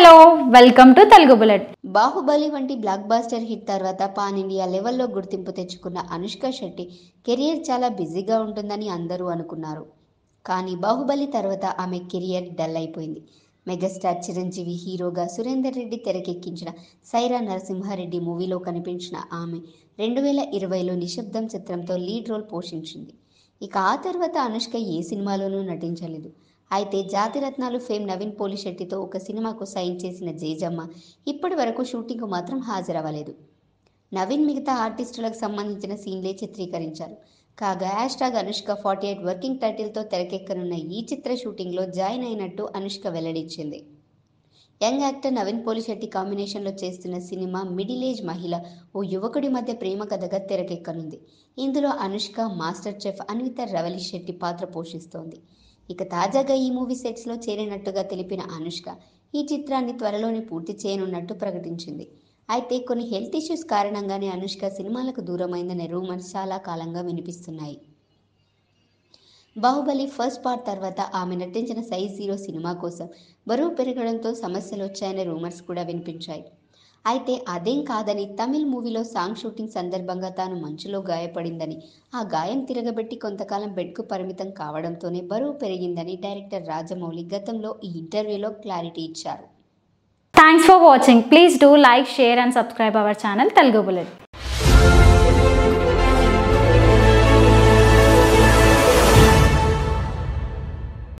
hello welcome to Telugu bullet Baahubali వంటి blockbuster hit తర్వాత pan India లెవెల్లో గుర్తింపు తెచ్చుకున్న అనుష్క శెట్టి కెరియర్ చాలా బిజీగా ఉంటుందని అందరూ అనుకున్నారు కానీ బాహుబలి తర్వాత ఆమె కెరియర్ డల్ అయిపోయింది మెగాస్టార్ చిరంజీవి హీరోగా సురేందర్ రెడ్డి తెరకెక్కించిన సైరా నరసింహారెడ్డి మూవీలో కనిపించిన ఆమె రెండు వేల ఇరవైలో నిశ్శబ్దం చిత్రంతో లీడ్ రోల్ పోషించింది ఇక ఆ తర్వాత అనుష్క ఏ సినిమాలోనూ నటించలేదు అయితే జాతిరత్నాలు ఫేమ్ నవీన్ పోలిశెట్టితో ఒక సినిమాకు సైన్ చేసిన జేజమ్మ ఇప్పటి వరకు షూటింగ్కు మాత్రం హాజరవ్వలేదు నవీన్ మిగతా ఆర్టిస్టులకు సంబంధించిన సీన్లే చిత్రీకరించారు కాగా hashtag Anushka forty eight working టైటిల్తో తెరకెక్కనున్న ఈ చిత్ర షూటింగ్లో జాయిన్ అయినట్టు అనుష్క వెల్లడించింది యంగ్ యాక్టర్ నవీన్ పోలిశెట్టి కాంబినేషన్లో చేస్తున్న సినిమా మిడిల్ ఏజ్ మహిళ ఓ యువకుడి మధ్య ప్రేమ కథగా తెరకెక్కనుంది ఇందులో అనుష్క మాస్టర్ చెఫ్ అన్విత రవలి శెట్టి పాత్ర పోషిస్తోంది ఇక తాజాగా ఈ మూవీ సెట్స్లో చేరినట్టుగా తెలిపిన అనుష్క ఈ చిత్రాన్ని త్వరలోనే పూర్తి చేయనున్నట్టు ప్రకటించింది అయితే కొన్ని హెల్త్ ఇష్యూస్ కారణంగానే అనుష్క సినిమాలకు దూరమైందనే రూమర్స్ చాలా కాలంగా వినిపిస్తున్నాయి బాహుబలి ఫస్ట్ పార్ట్ తర్వాత ఆమె నటించిన సైజ్ జీరో సినిమా కోసం బరువు పెరగడంతో సమస్యలు వచ్చాయనే రూమర్స్ కూడా వినిపించాయి అయితే అదేం కాదని తమిళ్ మూవీలో సాంగ్ షూటింగ్ సందర్భంగా తాను మంచులో గాయపడిందని ఆ గాయం తిరగబెట్టి కొంతకాలం బెడ్కు పరిమితం కావడంతోనే బరువు పెరిగిందని డైరెక్టర్ రాజమౌళి గతంలో ఈ ఇంటర్వ్యూలో క్లారిటీ ఇచ్చారు thanks for watching please do like share and subscribe our channel Telugu bullet